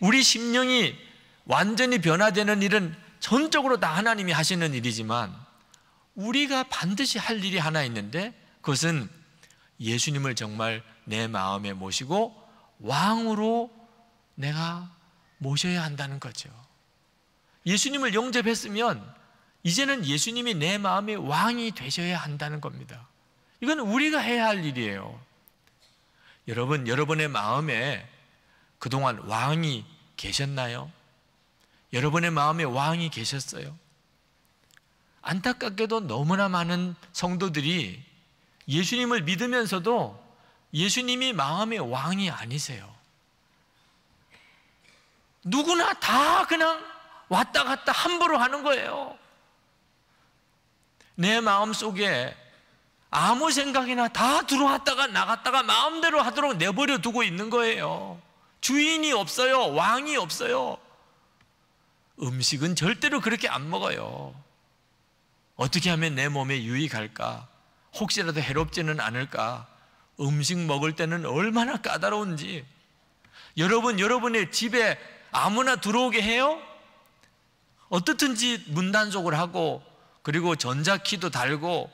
우리 심령이 완전히 변화되는 일은 전적으로 다 하나님이 하시는 일이지만 우리가 반드시 할 일이 하나 있는데 그것은 예수님을 정말 내 마음에 모시고 왕으로 내가 모셔야 한다는 거죠. 예수님을 영접했으면 이제는 예수님이 내 마음의 왕이 되셔야 한다는 겁니다. 이건 우리가 해야 할 일이에요. 여러분, 여러분의 마음에 그동안 왕이 계셨나요? 여러분의 마음에 왕이 계셨어요? 안타깝게도 너무나 많은 성도들이 예수님을 믿으면서도 예수님이 마음의 왕이 아니세요. 누구나 다 그냥 왔다 갔다 함부로 하는 거예요. 내 마음 속에 아무 생각이나 다 들어왔다가 나갔다가 마음대로 하도록 내버려 두고 있는 거예요. 주인이 없어요. 왕이 없어요. 음식은 절대로 그렇게 안 먹어요. 어떻게 하면 내 몸에 유익할까? 혹시라도 해롭지는 않을까? 음식 먹을 때는 얼마나 까다로운지. 여러분, 여러분의 집에 아무나 들어오게 해요? 어떻든지 문단속을 하고, 그리고 전자키도 달고,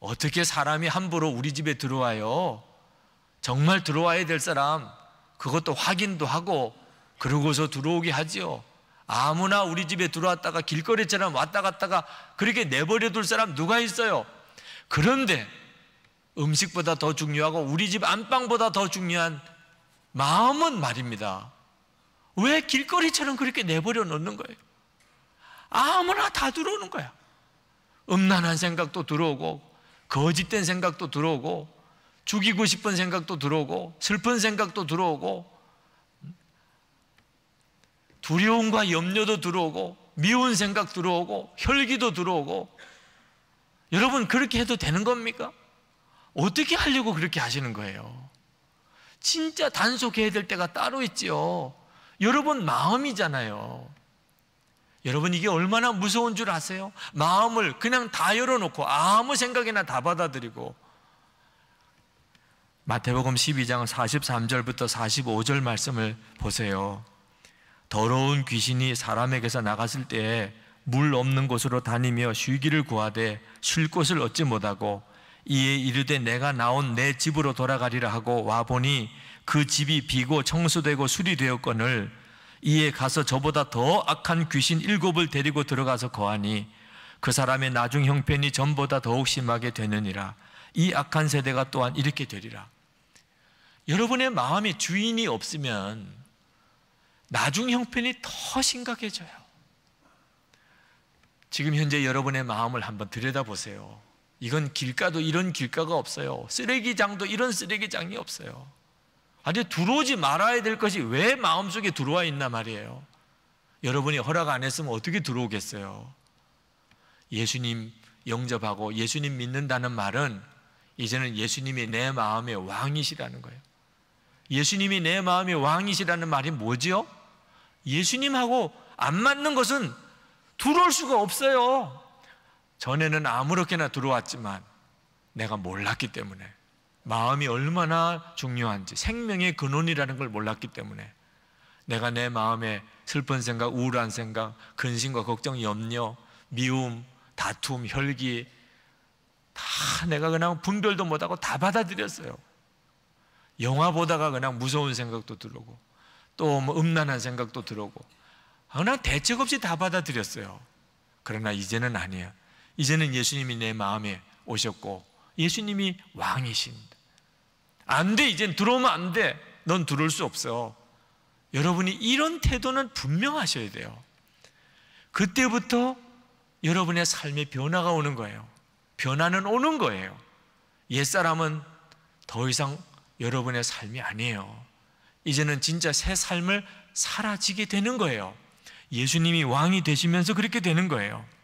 어떻게 사람이 함부로 우리 집에 들어와요? 정말 들어와야 될 사람, 그것도 확인도 하고 그러고서 들어오게 하지요. 아무나 우리 집에 들어왔다가 길거리처럼 왔다 갔다가 그렇게 내버려 둘 사람 누가 있어요? 그런데 음식보다 더 중요하고 우리 집 안방보다 더 중요한 마음은 말입니다. 왜 길거리처럼 그렇게 내버려 놓는 거예요? 아무나 다 들어오는 거야. 음란한 생각도 들어오고 거짓된 생각도 들어오고 죽이고 싶은 생각도 들어오고 슬픈 생각도 들어오고 두려움과 염려도 들어오고 미운 생각 들어오고 혈기도 들어오고 여러분 그렇게 해도 되는 겁니까? 어떻게 하려고 그렇게 하시는 거예요? 진짜 단속해야 될 때가 따로 있지요. 여러분 마음이잖아요. 여러분 이게 얼마나 무서운 줄 아세요? 마음을 그냥 다 열어놓고 아무 생각이나 다 받아들이고 마태복음 12장 43절부터 45절 말씀을 보세요. 더러운 귀신이 사람에게서 나갔을 때에 물 없는 곳으로 다니며 쉬기를 구하되 쉴 곳을 얻지 못하고 이에 이르되 내가 나온 내 집으로 돌아가리라 하고 와 보니 그 집이 비고 청소되고 수리되었거늘 이에 가서 저보다 더 악한 귀신 일곱을 데리고 들어가서 거하니 그 사람의 나중 형편이 전보다 더욱 심하게 되느니라 이 악한 세대가 또한 이렇게 되리라. 여러분의 마음에 주인이 없으면 나중 형편이 더 심각해져요. 지금 현재 여러분의 마음을 한번 들여다보세요. 이건 길가도 이런 길가가 없어요. 쓰레기장도 이런 쓰레기장이 없어요. 아니, 들어오지 말아야 될 것이 왜 마음속에 들어와 있나 말이에요. 여러분이 허락 안 했으면 어떻게 들어오겠어요? 예수님 영접하고 예수님 믿는다는 말은 이제는 예수님이 내 마음의 왕이시라는 거예요. 예수님이 내 마음의 왕이시라는 말이 뭐지요? 예수님하고 안 맞는 것은 들어올 수가 없어요. 전에는 아무렇게나 들어왔지만 내가 몰랐기 때문에 마음이 얼마나 중요한지 생명의 근원이라는 걸 몰랐기 때문에 내가 내 마음에 슬픈 생각, 우울한 생각, 근심과 걱정, 염려, 미움, 다툼, 혈기, 아, 내가 그냥 분별도 못하고 다 받아들였어요. 영화 보다가 그냥 무서운 생각도 들고 또뭐 음란한 생각도 들고 아, 그냥 대책 없이 다 받아들였어요. 그러나 이제는 아니에요. 이제는 예수님이 내 마음에 오셨고 예수님이 왕이신. 안 돼, 이젠 들어오면 안 돼. 넌 들어올 수 없어. 여러분이 이런 태도는 분명하셔야 돼요. 그때부터 여러분의 삶에 변화가 오는 거예요. 변화는 오는 거예요. 옛사람은 더 이상 여러분의 삶이 아니에요. 이제는 진짜 새 삶을 사라지게 되는 거예요. 예수님이 왕이 되시면서 그렇게 되는 거예요.